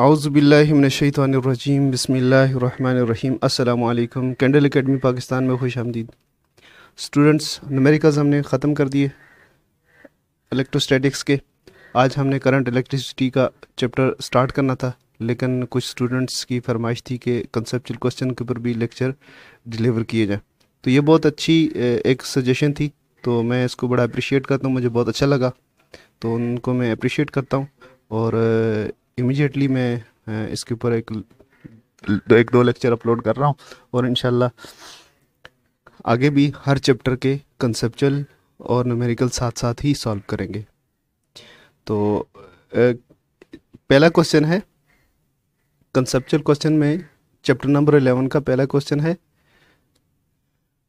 आउज़बिल्लिमिनशैतरजीम बसमीम अल्लाम candle academy Pakistan में खुश आमदीद स्टूडेंट्स नमेरिकल हमने ख़त्म कर दिए इलेक्ट्रोस्टैटिक्स के आज हमने करंट इलेक्ट्रिसिटी का चैप्टर स्टार्ट करना था लेकिन कुछ स्टूडेंट्स की फरमाइश थी कि कंसेप्चुअल क्वेश्चन के ऊपर भी लेक्चर डिलीवर किए जाएँ तो ये बहुत अच्छी एक सजेशन थी तो मैं इसको बड़ा अप्रिशिएट करता हूँ मुझे बहुत अच्छा लगा तो उनको मैं अप्रिशिएट करता हूँ और इमिजिएटली मैं uh, इसके ऊपर एक एक दो लेक्चर अपलोड कर रहा हूँ और इन आगे भी हर चैप्टर के कंसेप्चुअल और न्यूमेरिकल साथ साथ ही सॉल्व करेंगे तो uh, पहला क्वेश्चन है कंसेप्चुअल क्वेश्चन में चैप्टर नंबर एलेवन का पहला क्वेश्चन है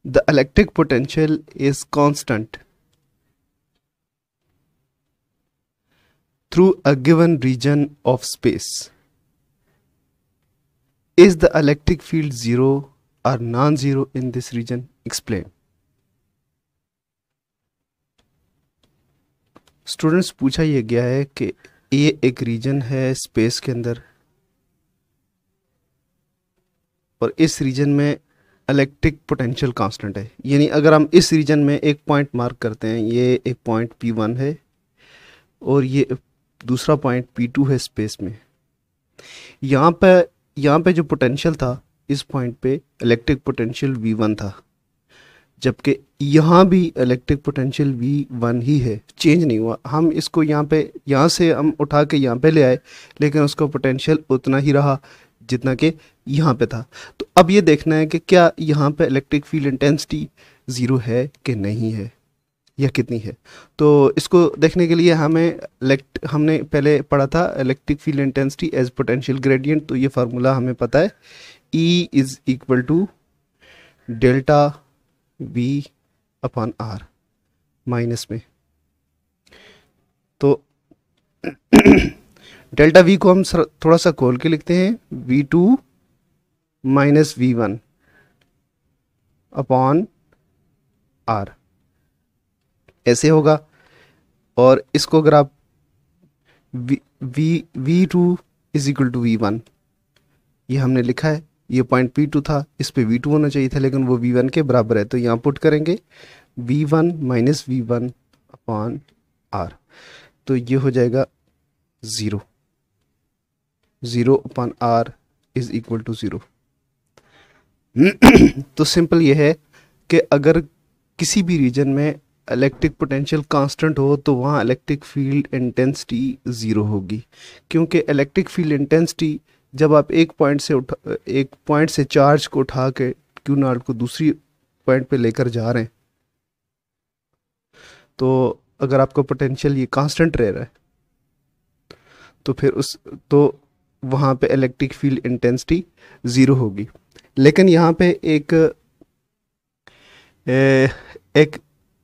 the electric potential is constant through a given region of space. Is the electric field zero or non-zero in this region? Explain. Students पूछा यह गया है कि ये एक रीजन है स्पेस के अंदर और इस रीजन में इलेक्ट्रिक पोटेंशियल कांस्टेंट है यानी अगर हम इस रीजन में एक पॉइंट मार्क करते हैं ये एक पॉइंट P1 है और ये दूसरा पॉइंट पी टू है स्पेस में यहाँ पर यहाँ पे जो पोटेंशियल था इस पॉइंट पे इलेक्ट्रिक पोटेंशियल वी वन था जबकि यहाँ भी इलेक्ट्रिक पोटेंशियल वी वन ही है चेंज नहीं हुआ हम इसको यहाँ पे यहाँ से हम उठा के यहाँ पे ले आए लेकिन उसका पोटेंशियल उतना ही रहा जितना कि यहाँ पे था तो अब ये देखना है कि क्या यहाँ पे इलेक्ट्रिक फील्ड इंटेंसिटी ज़ीरो है कि नहीं है यह कितनी है तो इसको देखने के लिए हमें इलेक्ट हमने पहले पढ़ा था electric field intensity as potential gradient तो ये फार्मूला हमें पता है E is equal to delta B upon R minus में तो डेल्टा वी को हम थोड़ा सा खोल के लिखते हैं V two minus V one upon R ऐसे होगा और इसको अगर आप V V two is equal to V one ये हमने लिखा है ये पॉइंट पी टू था इस पर वी टू होना चाहिए था लेकिन वो वी वन के बराबर है तो यहाँ पुट करेंगे V one minus V one upon R तो ये हो जाएगा zero zero upon R is equal to zero तो सिंपल ये है कि अगर किसी भी रीजन में इलेक्ट्रिक पोटेंशियल कांस्टेंट हो तो वहाँ इलेक्ट्रिक फील्ड इंटेंसिटी ज़ीरो होगी क्योंकि इलेक्ट्रिक फील्ड इंटेंसिटी जब आप एक पॉइंट से उठा एक पॉइंट से चार्ज को उठा के क्यू नॉट को दूसरी पॉइंट पे लेकर जा रहे हैं तो अगर आपका पोटेंशियल ये कांस्टेंट रह रहा है तो फिर उस तो वहाँ पे इलेक्ट्रिक फील्ड इंटेंसिटी ज़ीरो होगी लेकिन यहाँ पे एक ए, एक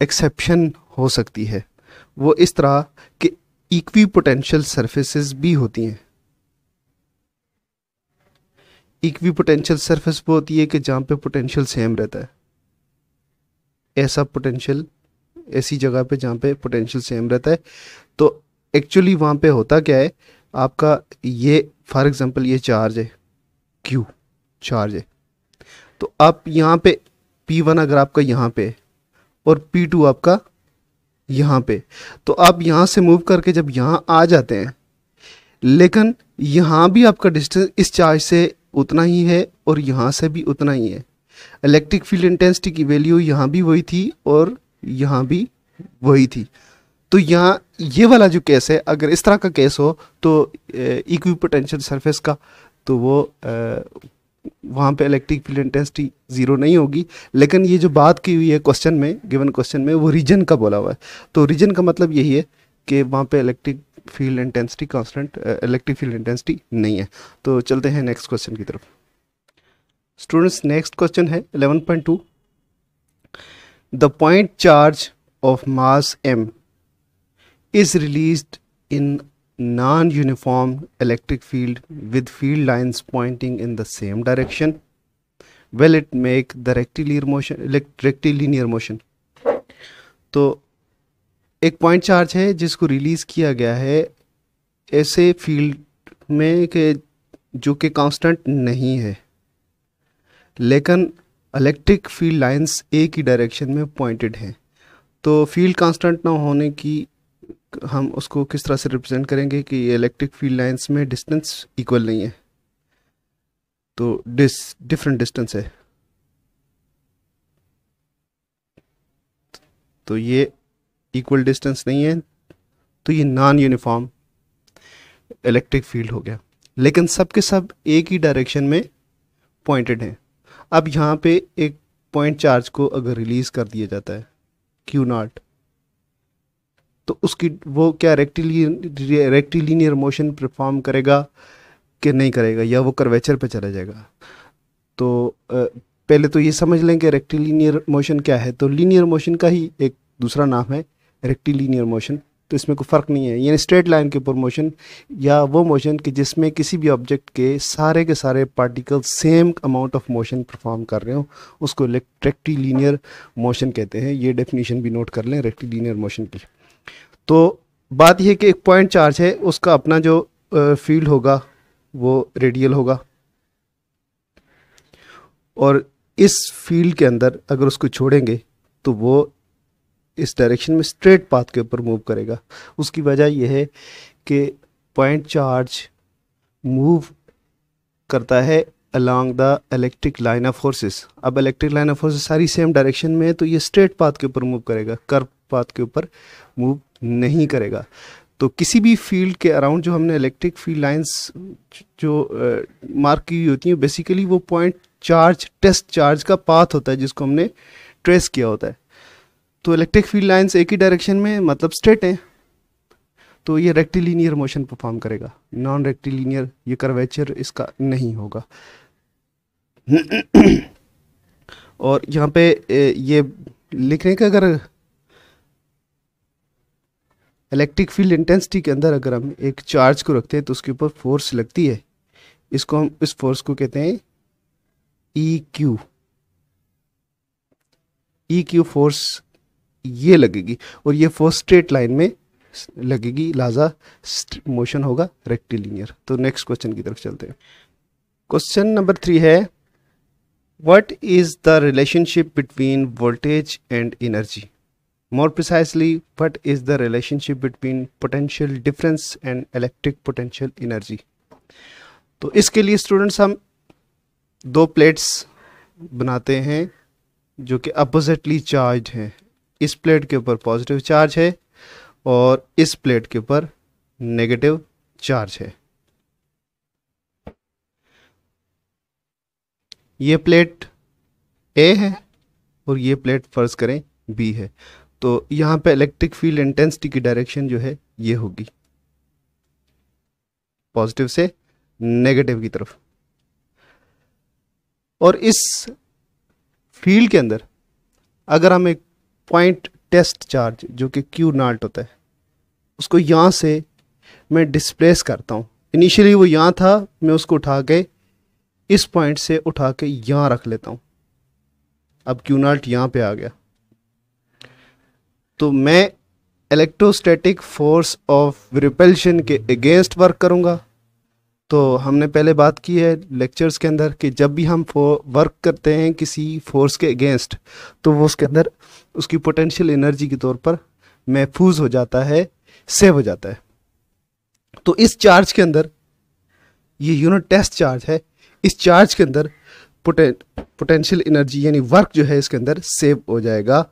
एक्सेप्शन हो सकती है वो इस तरह के इक्वी पोटेंशियल सर्फेसिस भी होती हैं इक्वी पोटेंशियल सर्फेस वो होती है कि जहाँ पे पोटेंशियल सेम रहता है ऐसा पोटेंशियल ऐसी जगह पे जहाँ पे पोटेंशियल सेम रहता है तो एक्चुअली वहाँ पे होता क्या है आपका ये फॉर एग्जांपल ये चार्ज है क्यू चार्ज है तो आप यहाँ पे पी वन अगर आपका यहाँ पे है और P2 आपका यहाँ पे तो आप यहाँ से मूव करके जब यहाँ आ जाते हैं लेकिन यहाँ भी आपका डिस्टेंस इस चार्ज से उतना ही है और यहाँ से भी उतना ही है इलेक्ट्रिक फील्ड इंटेंसिटी की वैल्यू यहाँ भी वही थी और यहाँ भी वही थी तो यहाँ ये वाला जो केस है अगर इस तरह का केस हो तो इक्वी सरफेस का तो वो वहाँ पे इलेक्ट्रिक फील्ड इंटेंसिटी ज़ीरो नहीं होगी लेकिन ये जो बात की हुई है क्वेश्चन में गिवन क्वेश्चन में वो रीजन का बोला हुआ है तो रीजन का मतलब यही है कि वहाँ पे electric field intensity constant electric field intensity नहीं है तो चलते हैं नेक्स्ट क्वेश्चन की तरफ स्टूडेंट्स नेक्स्ट क्वेश्चन है two the point charge of mass M is release in non-uniform electric field with field lines pointing in the same direction will it make the rectilinear motion rectilinear motion तो एक point charge है जिसको release किया गया है ऐसे field में के जो कि कांस्टेंट नहीं है लेकिन इलेक्ट्रिक फील्ड लाइंस एक ही डायरेक्शन में पॉइंटेड हैं तो फील्ड कांस्टेंट ना होने की हम उसको किस तरह से रिप्रेजेंट करेंगे कि ये इलेक्ट्रिक फील्ड लाइंस में डिस्टेंस इक्वल नहीं है तो डिस डिफरेंट डिस्टेंस है तो ये इक्वल डिस्टेंस नहीं है तो ये नॉन यूनिफॉर्म इलेक्ट्रिक फील्ड हो गया लेकिन सब के सब एक ही डायरेक्शन में पॉइंटेड हैं अब यहाँ पे एक पॉइंट चार्ज को अगर रिलीज़ कर दिया जाता है क्यू नॉट तो उसकी वो क्या रेक्टिली रेक्टिलीनियर मोशन परफॉर्म करेगा कि नहीं करेगा या वो करवेचर पे चला जाएगा तो पहले तो ये समझ लें कि रेक्टिलीनियर मोशन क्या है तो लीनियर मोशन का ही एक दूसरा नाम है रेक्टिलीनियर मोशन तो इसमें कोई फ़र्क नहीं है यानी स्ट्रेट लाइन के ऊपर मोशन या वो मोशन कि जिसमें किसी भी ऑब्जेक्ट के सारे के सारे particle same amount of motion perform कर रहे हो उसको रेक्टिलीनियर मोशन कहते हैं ये डेफिनेशन भी नोट कर लें रेक्टिलीनियर मोशन की तो बात यह कि एक पॉइंट चार्ज है उसका अपना जो फील्ड होगा वो रेडियल होगा और इस फील्ड के अंदर अगर उसको छोड़ेंगे तो वो इस डायरेक्शन में स्ट्रेट पाथ के ऊपर मूव करेगा उसकी वजह यह है कि पॉइंट चार्ज मूव करता है along the electric line of forces अब इलेक्ट्रिक लाइन ऑफ फोर्सेस सारी सेम डायरेक्शन में है तो ये स्ट्रेट पाथ के ऊपर मूव करेगा कर्व पाथ के ऊपर मूव नहीं करेगा तो किसी भी फील्ड के अराउंड जो हमने इलेक्ट्रिक फील्ड लाइंस जो मार्क की हुई होती हैं बेसिकली वो पॉइंट चार्ज टेस्ट चार्ज का पाथ होता है जिसको हमने ट्रेस किया होता है तो इलेक्ट्रिक फील्ड लाइंस एक ही डायरेक्शन में मतलब स्ट्रेट हैं तो ये रेक्टिलीनियर मोशन परफॉर्म करेगा नॉन रेक्टिलीनियर ये करवेचर इसका नहीं होगा और यहाँ पे ये लिखने का अगर इलेक्ट्रिक फील्ड इंटेंसिटी के अंदर अगर हम एक चार्ज को रखते हैं तो उसके ऊपर फोर्स लगती है इसको हम इस फोर्स को कहते हैं E Q E Q force ये लगेगी और ये फोर्स स्ट्रेट लाइन में लगेगी लाजा मोशन होगा रेक्टिलीनियर तो नेक्स्ट क्वेश्चन की तरफ चलते हैं क्वेश्चन नंबर थ्री है what is the relationship between voltage and energy More precisely, what is the relationship between potential difference and electric potential energy? तो इसके लिए स्टूडेंट्स हम दो प्लेट्स बनाते हैं जो कि अपोजिटली चार्ज हैं इस प्लेट के ऊपर पॉजिटिव चार्ज है और इस प्लेट के ऊपर नेगेटिव चार्ज है ये प्लेट ए है और ये प्लेट फर्ज करें बी है तो यहाँ पे इलेक्ट्रिक फील्ड इंटेंसिटी की डायरेक्शन जो है ये होगी पॉजिटिव से नेगेटिव की तरफ और इस फील्ड के अंदर अगर हम एक पॉइंट टेस्ट चार्ज जो कि क्यू नाल्ट होता है उसको यहाँ से मैं डिस्प्लेस करता हूँ इनिशियली वो यहाँ था मैं उसको उठा के इस पॉइंट से उठा के यहाँ रख लेता हूँ अब क्यू नाल्ट यहाँ पे आ गया तो मैं इलेक्ट्रोस्टैटिक फोर्स ऑफ रिपेल्शन के अगेंस्ट वर्क करूँगा तो हमने पहले बात की है लेक्चर्स के अंदर कि जब भी हम वर्क करते हैं किसी फोर्स के अगेंस्ट तो वो उसके अंदर उसकी पोटेंशियल एनर्जी के तौर पर महफूज हो जाता है सेव हो जाता है तो इस चार्ज के अंदर ये यूनिट टेस्ट चार्ज है इस चार्ज के अंदर पोटेंशियल एनर्जी यानी वर्क जो है इसके अंदर सेव हो जाएगा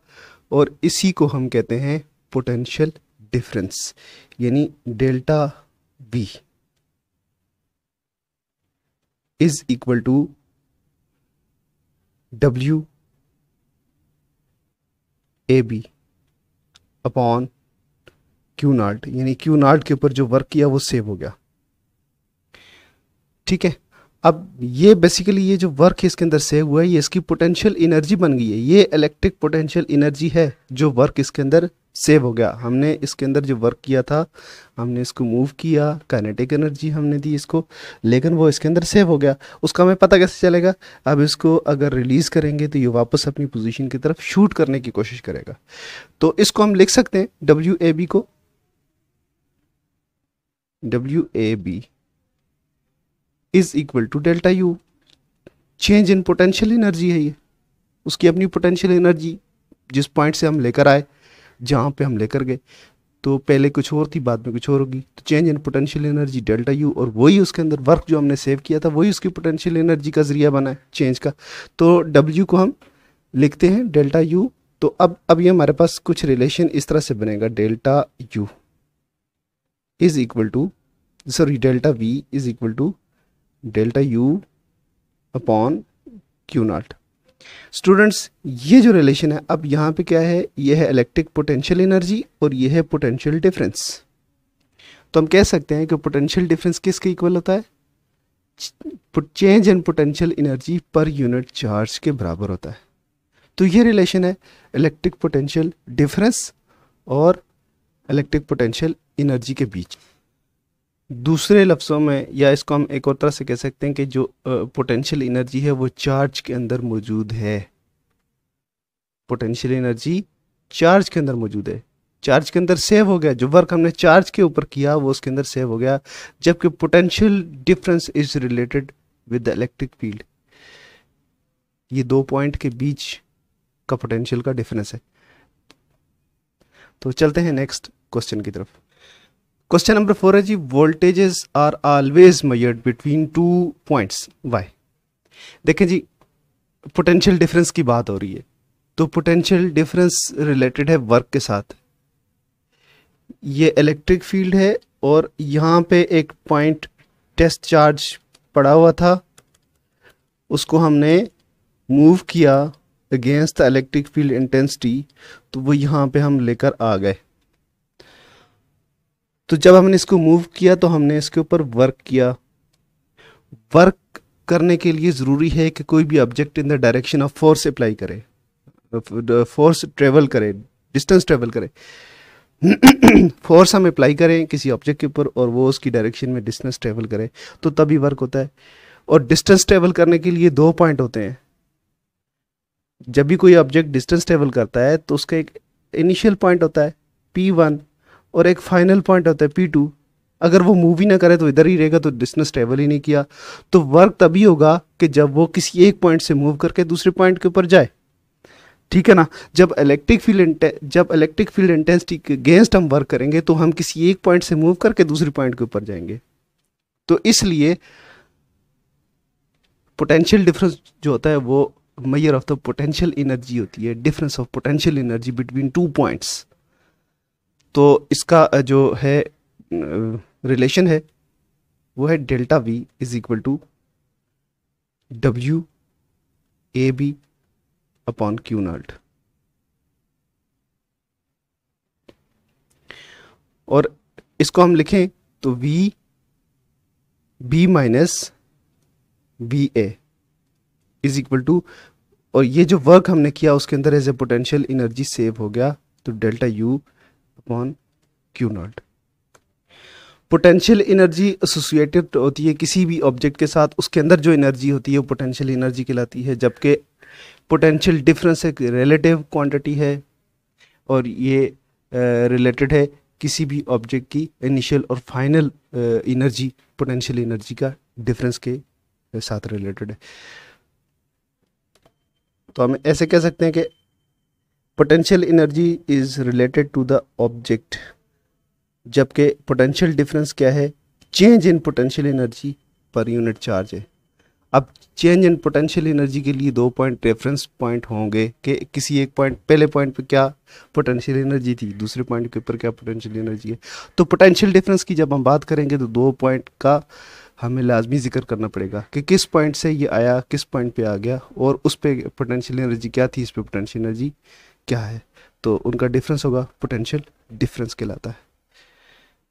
और इसी को हम कहते हैं पोटेंशियल डिफरेंस यानी delta V is equal to W A B upon Q naught यानी क्यू नॉट के ऊपर जो वर्क किया वो सेव हो गया ठीक है अब ये बेसिकली ये जो वर्क इसके अंदर सेव हुआ है ये इसकी पोटेंशियल एनर्जी बन गई है ये इलेक्ट्रिक पोटेंशियल एनर्जी है जो वर्क इसके अंदर सेव हो गया हमने इसके अंदर जो वर्क किया था हमने इसको मूव किया काइनेटिक एनर्जी हमने दी इसको लेकिन वो इसके अंदर सेव हो गया उसका हमें पता कैसे चलेगा अब इसको अगर रिलीज़ करेंगे तो ये वापस अपनी पोजीशन की तरफ शूट करने की कोशिश करेगा तो इसको हम लिख सकते हैं डब्ल्यू को W is equal to delta U change in potential energy है ये उसकी अपनी पोटेंशियल एनर्जी जिस पॉइंट से हम लेकर आए जहाँ पे हम लेकर गए तो पहले कुछ और थी बाद में कुछ और होगी तो change in potential energy delta U और वही उसके अंदर वर्क जो हमने सेव किया था वही उसकी पोटेंशियल एनर्जी का जरिया बना है चेंज का तो डब्ल्यू को हम लिखते हैं डेल्टा यू तो अब अब ये हमारे पास कुछ रिलेशन इस तरह से बनेगा delta U is equal to sorry delta V is equal to delta U upon Q naught students ये जो रिलेशन है अब यहाँ पे क्या है ये है इलेक्ट्रिक पोटेंशियल एनर्जी और ये है पोटेंशियल डिफरेंस तो हम कह सकते हैं कि पोटेंशियल डिफरेंस किसके इक्वल होता है change in potential energy per unit charge के बराबर होता है तो ये रिलेशन है इलेक्ट्रिक पोटेंशियल डिफरेंस और इलेक्ट्रिक पोटेंशियल एनर्जी के बीच दूसरे लफ्ज़ों में या इसको हम एक और तरह से कह सकते हैं कि जो पोटेंशियल एनर्जी है वो चार्ज के अंदर मौजूद है पोटेंशियल एनर्जी चार्ज के अंदर मौजूद है चार्ज के अंदर सेव हो गया जो वर्क हमने चार्ज के ऊपर किया वो उसके अंदर सेव हो गया जबकि potential difference is related with the electric field ये दो पॉइंट के बीच का पोटेंशियल का डिफरेंस है तो चलते हैं नेक्स्ट क्वेश्चन की तरफ क्वेश्चन नंबर फोर है जी voltages are always measured between two points why देखें जी पोटेंशियल डिफरेंस की बात हो रही है तो पोटेंशियल डिफरेंस रिलेटेड है वर्क के साथ ये इलेक्ट्रिक फील्ड है और यहाँ पे एक पॉइंट टेस्ट चार्ज पड़ा हुआ था उसको हमने मूव किया against the electric field intensity तो वो यहाँ पे हम लेकर आ गए तो जब हमने इसको मूव किया तो हमने इसके ऊपर वर्क किया वर्क करने के लिए ज़रूरी है कि कोई भी object in the direction of force apply करे फोर्स ट्रेवल करे डिस्टेंस ट्रेवल करे फोर्स हम अप्लाई करें किसी ऑब्जेक्ट के ऊपर और वो उसकी डायरेक्शन में डिस्टेंस ट्रेवल करे तो तभी वर्क होता है और डिस्टेंस ट्रेवल करने के लिए दो पॉइंट होते हैं जब भी कोई ऑब्जेक्ट डिस्टेंस ट्रेवल करता है तो उसका एक इनिशियल पॉइंट होता है पी वन और एक फाइनल पॉइंट होता है पी टू अगर वो मूव ही ना करे तो इधर ही रहेगा तो डिस्टेंस ट्रेवल ही नहीं किया तो वर्क तभी होगा कि जब वो किसी एक पॉइंट से मूव करके दूसरे पॉइंट के ऊपर जाए ठीक है ना जब इलेक्ट्रिक फील्ड जब इलेक्ट्रिक फील्ड इंटेंसिटी के अगेंस्ट हम वर्क करेंगे तो हम किसी एक पॉइंट से मूव करके दूसरे पॉइंट के ऊपर जाएंगे तो इसलिए पोटेंशियल डिफरेंस जो होता है वो measure of the potential energy होती है difference of potential energy between two points तो इसका जो है रिलेशन है वो है delta V is equal to W A B upon Q naught और इसको हम लिखें तो V B minus B A is equal to और ये जो वर्क हमने किया उसके अंदर as a potential energy save हो गया तो delta U upon Q not potential energy associated होती है किसी भी ऑब्जेक्ट के साथ उसके अंदर जो एनर्जी होती है वो पोटेंशियल एनर्जी कहलाती है जबकि पोटेंशियल डिफरेंस एक रिलेटिव क्वांटिटी है और ये रिलेटेड है किसी भी ऑब्जेक्ट की इनिशियल और फाइनल एनर्जी पोटेंशियल एनर्जी का डिफरेंस के साथ रिलेटेड है तो हम ऐसे कह सकते हैं कि potential energy is related to the object जबकि पोटेंशियल डिफरेंस क्या है change in potential energy per unit charge है अब चेंज इन पोटेंशियल एनर्जी के लिए दो पॉइंट रेफरेंस पॉइंट होंगे कि किसी एक पॉइंट पहले पॉइंट पे क्या पोटेंशियल एनर्जी थी दूसरे पॉइंट के ऊपर क्या पोटेंशियल एनर्जी है तो पोटेंशियल डिफरेंस की जब हम बात करेंगे तो दो पॉइंट का हमें लाजमी जिक्र करना पड़ेगा कि किस पॉइंट से ये आया किस पॉइंट पे आ गया और उस पर पोटेंशियल एनर्जी क्या थी इस पर पोटेंशियल एनर्जी क्या है तो उनका डिफरेंस होगा पोटेंशियल डिफरेंस कहलाता है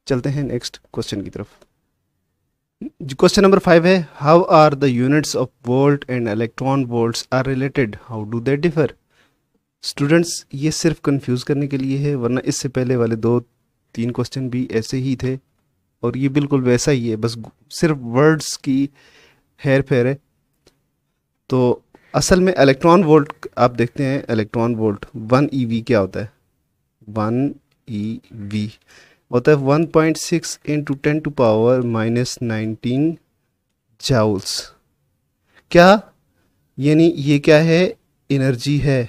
चलते हैं नेक्स्ट क्वेश्चन की तरफ क्वेश्चन नंबर फाइव है how are the units of volt and electron volts are related how do they differ students ये सिर्फ कंफ्यूज करने के लिए है वरना इससे पहले वाले दो तीन क्वेश्चन भी ऐसे ही थे और ये बिल्कुल वैसा ही है बस सिर्फ वर्ड्स की हेर फेर है तो असल में इलेक्ट्रॉन वोल्ट आप देखते हैं electron volt one E V क्या होता है वन ई वी होता है one point six into ten to power minus nineteen joules क्या यानी ये क्या है एनर्जी है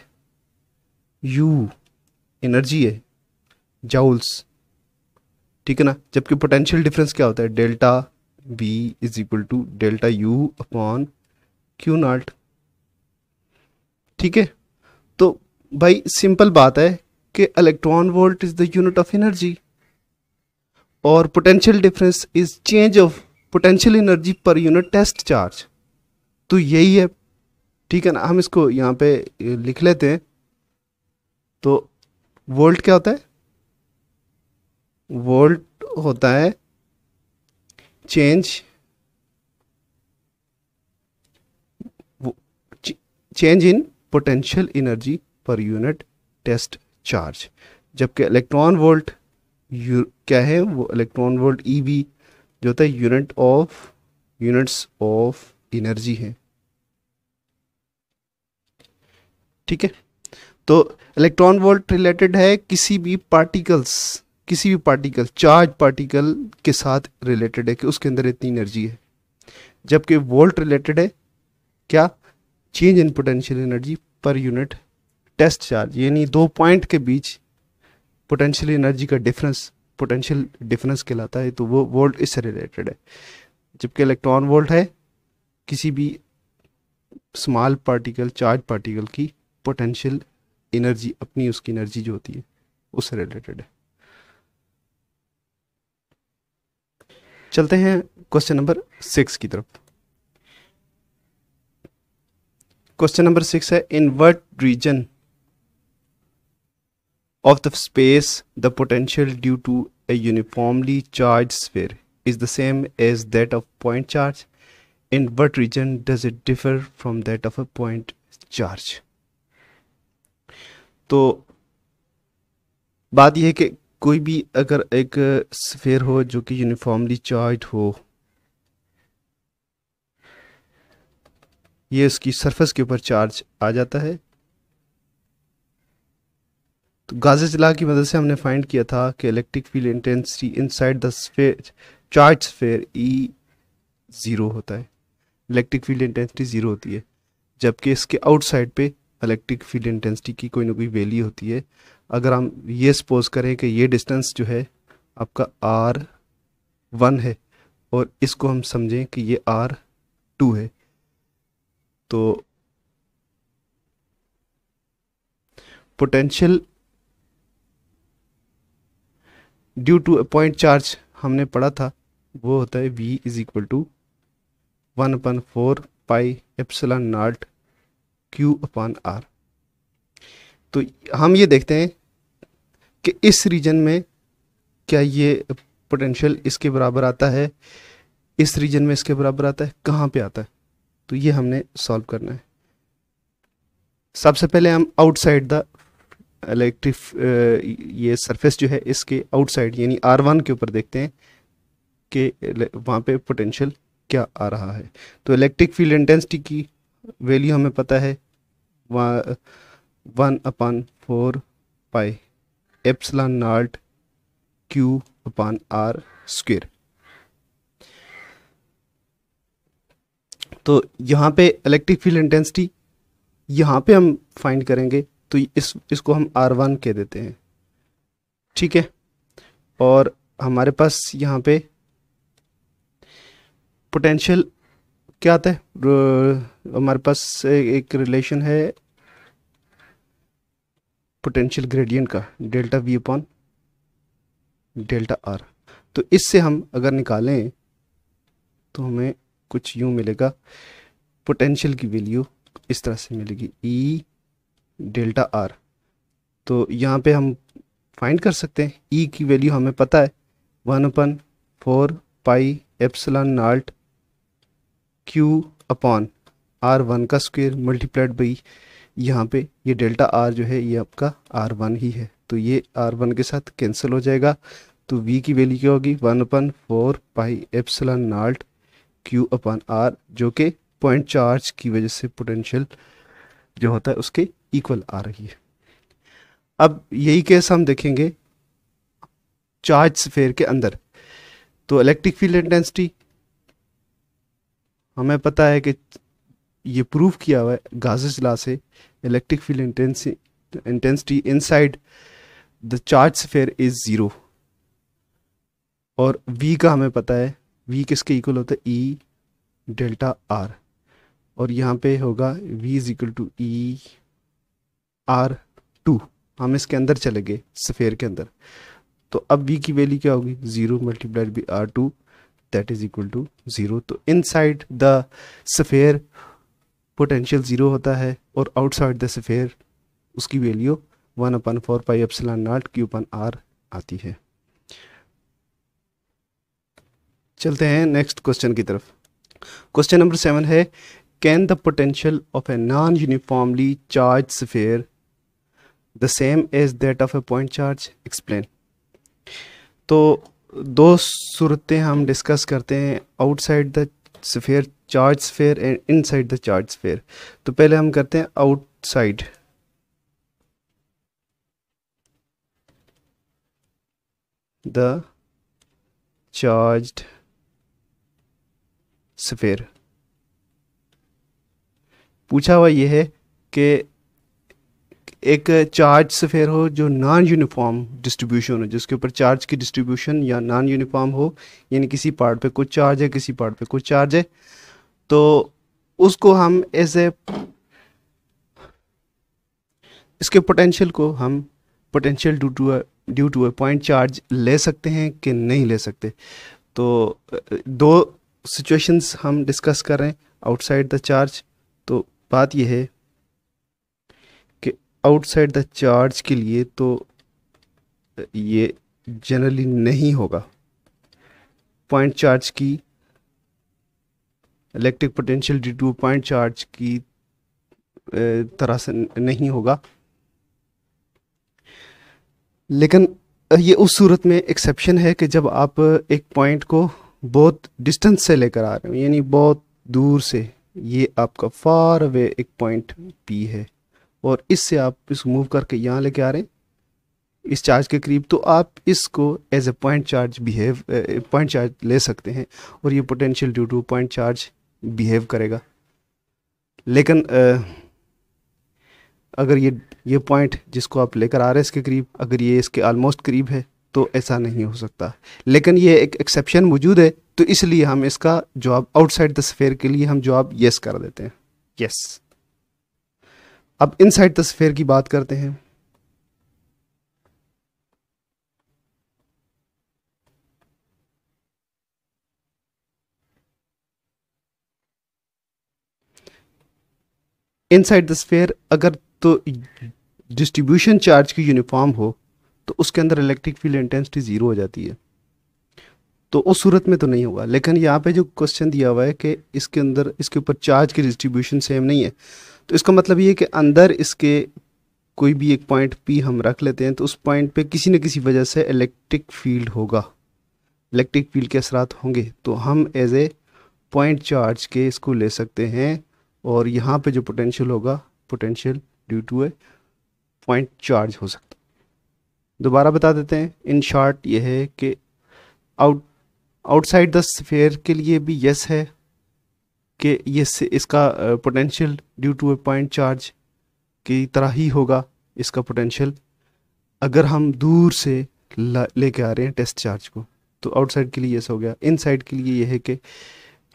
यू एनर्जी है जाउल्स ठीक है ना जबकि पोटेंशियल डिफरेंस क्या होता है delta B is equal to delta U upon Q naught ठीक है तो भाई सिंपल बात है कि electron volt is the unit of energy और potential difference is change of potential energy per unit test charge तो यही है ठीक है ना हम इसको यहाँ पे लिख लेते हैं तो वोल्ट क्या होता है वोल्ट होता है change change in potential energy per unit test charge जबकि इलेक्ट्रॉन वोल्ट क्या है वो इलेक्ट्रॉन वोल्ट ई बी जो होता है unit of units of energy है ठीक है तो इलेक्ट्रॉन वोल्ट रिलेटेड है किसी भी पार्टिकल्स किसी भी पार्टिकल चार्ज पार्टिकल के साथ रिलेटेड है कि उसके अंदर इतनी एनर्जी है जबकि वोल्ट रिलेटेड है क्या change in potential energy per unit test charge यानी दो पॉइंट के बीच पोटेंशियल एनर्जी का डिफरेंस पोटेंशियल डिफरेंस कहलाता है तो वो वोल्ट इससे रिलेटेड है जबकि इलेक्ट्रॉन वोल्ट है किसी भी स्मॉल पार्टिकल चार्ज पार्टिकल की पोटेंशियल एनर्जी अपनी उसकी एनर्जी जो होती है उससे रिलेटेड है चलते हैं क्वेश्चन नंबर सिक्स की तरफ क्वेश्चन नंबर सिक्स है in what region of the space the potential due to a uniformly charge sphere is the same as that of point charge in what region does it differ from that of a point charge तो बात यह है कि कोई भी अगर एक sphere हो जो कि यूनिफॉर्मली चार्ज हो ये इसकी सरफेस के ऊपर चार्ज आ जाता है तो गाजे चला की मदद से हमने फाइंड किया था कि electric field intensity inside the sphere charge sphere E zero होता है इलेक्ट्रिक फील्ड इंटेंसिटी ज़ीरो होती है जबकि इसके आउटसाइड पे इलेक्ट्रिक फील्ड इंटेंसिटी की कोई ना कोई वैल्यू होती है अगर हम ये सपोज करें कि ये डिस्टेंस जो है आपका आर वन है और इसको हम समझें कि ये आर टू है तो potential due to point charge हमने पढ़ा था वो होता है V is equal to one upon four pi epsilon naught Q upon R तो हम ये देखते हैं कि इस रीजन में क्या ये पोटेंशियल इसके बराबर आता है इस रीजन में इसके बराबर आता है कहाँ पे आता है तो ये हमने सॉल्व करना है सबसे पहले हम आउटसाइड द इलेक्ट्रिक ये सरफेस जो है इसके आउटसाइड यानी आर वन के ऊपर देखते हैं कि वहाँ पे पोटेंशियल क्या आ रहा है तो इलेक्ट्रिक फील्ड इंटेंसिटी की वैल्यू हमें पता है one upon four pi epsilon naught Q upon R square तो यहाँ पे इलेक्ट्रिक फील्ड इंटेंसिटी यहाँ पे हम फाइंड करेंगे तो इस इसको हम आर वन कह देते हैं ठीक है और हमारे पास यहाँ पे पोटेंशियल क्या आता है हमारे पास एक रिलेशन है पोटेंशियल ग्रेडियंट का delta V upon delta R तो इससे हम अगर निकालें तो हमें कुछ यूँ मिलेगा पोटेंशियल की वैल्यू इस तरह से मिलेगी ई डेल्टा आर तो यहाँ पे हम फाइंड कर सकते हैं ई e की वैल्यू हमें पता है one upon four pi epsilon naught Q upon R one का स्क्वेयर मल्टीप्लाइड बाई यहाँ पे ये डेल्टा आर जो है ये आपका आर वन ही है तो ये आर वन के साथ कैंसिल हो जाएगा तो वी की वैल्यू क्या होगी one upon four pi epsilon naught Q upon R जो कि पॉइंट चार्ज की वजह से पोटेंशियल जो होता है उसके इक्वल आ रही है अब यही केस हम देखेंगे चार्ज स्फेयर के अंदर तो इलेक्ट्रिक फील्ड इंटेंसिटी हमें पता है कि ये प्रूव किया हुआ है गाजी ला से electric field intensity intensity inside the charge sphere is zero और वी का हमें पता है वी किसके इक्वल होता है ई डेल्टा आर और यहाँ पे होगा V is equal to E R two हम इसके अंदर चले गए सफ़ेर के अंदर तो अब वी की वैल्यू क्या होगी zero multiplied by R two that is equal to zero तो inside the sphere potential zero होता है और आउटसाइड द सफ़ेर उसकी value one upon four pi epsilon naught Q upon R आती है चलते हैं नेक्स्ट क्वेश्चन की तरफ क्वेश्चन नंबर सेवन है can the potential of a non uniformly charge sphere the same as that of a point charge explain तो दो सूरतें हम डिस्कस करते हैं outside the sphere charge sphere and inside the charge sphere तो पहले हम करते हैं आउटसाइड द चार्ज्ड सफ़ेर पूछा हुआ यह है कि एक चार्ज सफ़ेर हो जो नॉन यूनिफॉर्म डिस्ट्रीब्यूशन हो जिसके ऊपर चार्ज की डिस्ट्रीब्यूशन या नॉन यूनिफॉर्म हो यानी किसी पार्ट पे कुछ चार्ज है किसी पार्ट पे कुछ चार्ज है तो उसको हम एज ए इसके पोटेंशियल को हम potential due to due to a point charge ले सकते हैं कि नहीं ले सकते तो दो सिचुएशंस हम डिस्कस कर रहे हैं आउटसाइड द चार्ज तो बात यह है कि आउटसाइड द चार्ज के लिए तो ये जनरली नहीं होगा पॉइंट चार्ज की electric potential due to point charge की तरह से नहीं होगा लेकिन ये उस सूरत में एक्सेप्शन है कि जब आप एक पॉइंट को बहुत डिस्टेंस से लेकर आ रहे हो यानी बहुत दूर से ये आपका फार अवे एक पॉइंट पी है और इससे आप इसको मूव करके यहाँ लेके आ रहे हैं इस चार्ज के करीब तो आप इसको as a point charge behave point charge ले सकते हैं और ये potential due to point charge behave करेगा लेकिन आ, अगर ये ये पॉइंट जिसको आप लेकर आ रहे हैं इसके करीब अगर ये इसके आलमोस्ट करीब है तो ऐसा नहीं हो सकता लेकिन ये एक एक्सेप्शन मौजूद है तो इसलिए हम इसका जवाब आउटसाइड द स्फेयर के लिए हम जवाब यस कर देते हैं यस अब इनसाइड द स्फेयर की बात करते हैं इनसाइड द स्फेयर अगर तो डिस्ट्रीब्यूशन चार्ज की यूनिफॉर्म हो तो उसके अंदर इलेक्ट्रिक फील्ड इंटेंसिटी ज़ीरो हो जाती है तो उस सूरत में तो नहीं होगा लेकिन यहाँ पे जो क्वेश्चन दिया हुआ है कि इसके अंदर इसके ऊपर चार्ज की डिस्ट्रीब्यूशन सेम नहीं है तो इसका मतलब ये है कि अंदर इसके कोई भी एक पॉइंट पी हम रख लेते हैं तो उस पॉइंट पे किसी न किसी वजह से इलेक्ट्रिक फील्ड होगा इलेक्ट्रिक फील्ड के असरात होंगे तो हम एज ए पॉइंट चार्ज के इसको ले सकते हैं और यहाँ पर जो पोटेंशियल होगा potential due to a point charge हो सकता है दोबारा बता देते हैं इन शॉर्ट यह है कि आउट आउटसाइड द स्फेयर के लिए भी यस है कि ये इसका potential due to a point charge की तरह ही होगा इसका पोटेंशियल अगर हम दूर से लेके आ रहे हैं टेस्ट चार्ज को तो आउटसाइड के लिए यस हो गया इनसाइड के लिए यह है कि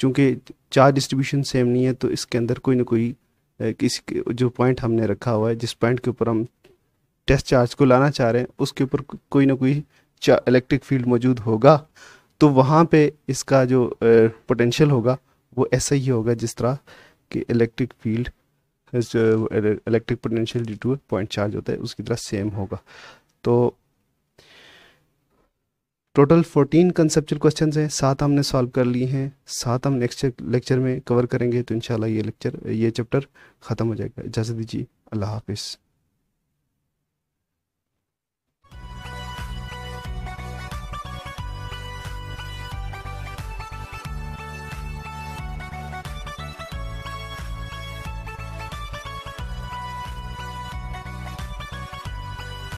चूँकि चार्ज डिस्ट्रीब्यूशन सेम नहीं है तो इसके अंदर कोई ना कोई किसी जो पॉइंट हमने रखा हुआ है जिस पॉइंट के ऊपर हम टेस्ट चार्ज को लाना चाह रहे हैं उसके ऊपर कोई ना कोई इलेक्ट्रिक फील्ड मौजूद होगा तो वहाँ पे इसका जो पोटेंशियल होगा वो ऐसा ही होगा जिस तरह कि electric field electric potential due to point charge होता है उसकी तरह सेम होगा तो टोटल फोर्टीन कंसेप्चुअल क्वेश्चन हैं सात हमने सॉल्व कर लिए हैं सात हम नेक्स्ट लेक्चर में कवर करेंगे तो इंशाल्लाह ये लेक्चर ये चैप्टर ख़त्म हो जाएगा इजाज़त दीजिए अल्लाह हाफिज़